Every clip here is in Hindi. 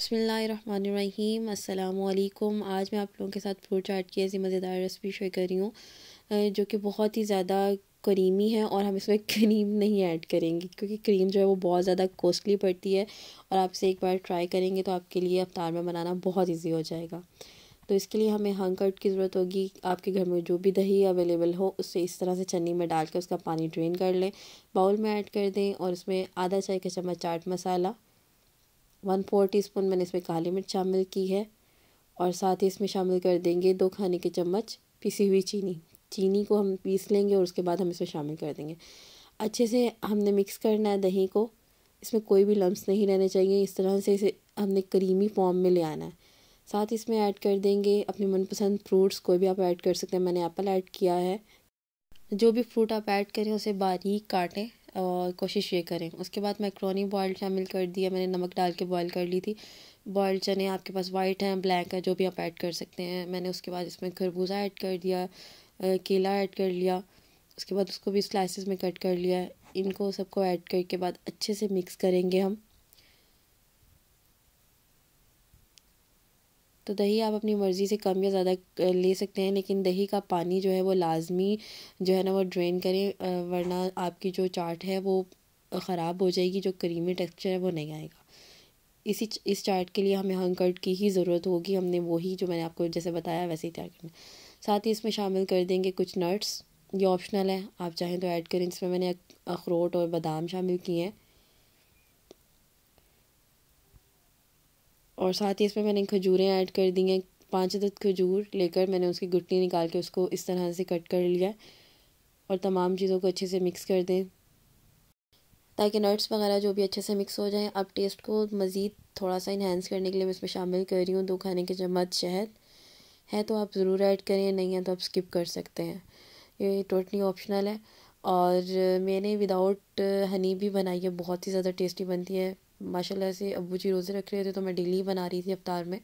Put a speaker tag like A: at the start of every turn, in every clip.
A: बसमीम अल्लाम आज मैं आप लोगों के साथ फ्रूट चाट की ऐसी मज़ेदार रेसिपी शेयर कर रही हूँ जो कि बहुत ही ज़्यादा क्रीमी है और हम इसमें क्रीम नहीं ऐड करेंगे क्योंकि क्रीम जो है वो बहुत ज़्यादा कॉस्टली पड़ती है और आप इसे एक बार ट्राई करेंगे तो आपके लिए अवतार में बनाना बहुत ईजी हो जाएगा तो इसके लिए हमें हंग कट की ज़रूरत होगी आपके घर में जो भी दही अवेलेबल हो उससे इस तरह से चन्नी में डाल के उसका पानी ड्रेन कर लें बाउल में ऐड कर दें और उसमें आधा चाय का चम्मच chaat masala one four spoon मैंने इसमें काली मिर्च शामिल की है और साथ ही इसमें शामिल कर देंगे दो खाने के चम्मच पिसी हुई चीनी चीनी को हम पीस लेंगे और उसके बाद हम इसमें शामिल कर देंगे अच्छे से हमने मिक्स करना है दही को इसमें कोई भी लम्स नहीं रहने चाहिए इस तरह से इसे हमने क्रीमी फॉर्म में ले आना है साथ इसमें ऐड कर देंगे अपने मनपसंद फ्रूट्स कोई भी आप ऐड कर सकते हैं मैंने एप्पल ऐड किया है जो भी फ्रूट आप ऐड करें उसे बारीक काटें और कोशिश ये करें उसके बाद मैक्रोनी बॉयल शामिल कर दिया मैंने नमक डाल के बॉयल कर ली थी बॉयल चने आपके पास वाइट हैं ब्लैक है जो भी आप ऐड कर सकते हैं मैंने उसके बाद इसमें खरबूजा ऐड कर दिया केला ऐड कर लिया उसके बाद उसको भी स्लाइसिस में कट कर लिया इनको सबको ऐड करके बाद अच्छे से मिक्स करेंगे हम तो दही आप अपनी मर्ज़ी से कम या ज़्यादा ले सकते हैं लेकिन दही का पानी जो है वो लाजमी जो है ना वो ड्रेन करें वरना आपकी जो चाट है वो ख़राब हो जाएगी जो क्रीमी टेक्सचर है वो नहीं आएगा इसी इस चाट के लिए हमें हंग कट की ही ज़रूरत होगी हमने वही जो मैंने आपको जैसे बताया वैसे ही तैयार करना साथ ही इसमें शामिल कर देंगे कुछ नट्स ये ऑप्शनल है आप चाहें तो ऐड करें इसमें मैंने अखरोट और बादाम शामिल किए हैं और साथ ही इसमें मैंने खजूरें ऐड कर दी हैं पाँच अदद खजूर लेकर मैंने उसकी गुटनी निकाल के उसको इस तरह से कट कर लिया और तमाम चीज़ों को अच्छे से मिक्स कर दें ताकि नट्स वगैरह जो भी अच्छे से मिक्स हो जाएं अब टेस्ट को मज़ीद थोड़ा सा इन्हेंस करने के लिए मैं इसमें शामिल कर रही हूँ दो खाने के चम्मच शहद है तो आप ज़रूर ऐड करें नहीं है तो आप स्किप कर सकते हैं ये टोटली ऑप्शनल है और मैंने विदाउट हनी भी बनाई है बहुत ही ज़्यादा टेस्टी बनती है माशाल्लाह से अबू जी रोज़े रख रहे थे तो मैं डेली बना रही थी अवतार में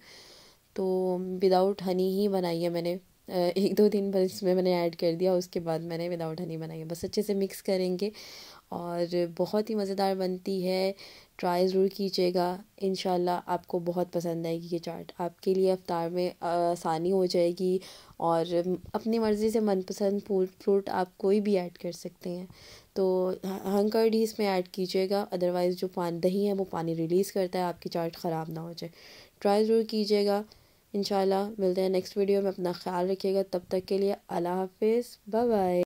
A: तो विदाउट हनी ही बनाई है मैंने एक दो दिन बस इसमें मैंने ऐड कर दिया उसके बाद मैंने विदाउट हनी बनाई बस अच्छे से मिक्स करेंगे और बहुत ही मज़ेदार बनती है ट्राई ज़रूर कीजिएगा इन आपको बहुत पसंद आएगी ये चाट आपके लिए अफ्तार में आसानी हो जाएगी और अपनी मर्ज़ी से मनपसंद फूड फ्रूट आप कोई भी ऐड कर सकते हैं तो हंकर ही इसमें ऐड कीजिएगा अदरवाइज़ जो पान दही है वो पानी रिलीज़ करता है आपकी चाट ख़राब ना हो जाए ट्राई ज़रूर कीजिएगा इनशाला मिलते हैं नेक्स्ट वीडियो में अपना ख्याल रखिएगा तब तक के लिए अल्लाह हाफिज़ बाय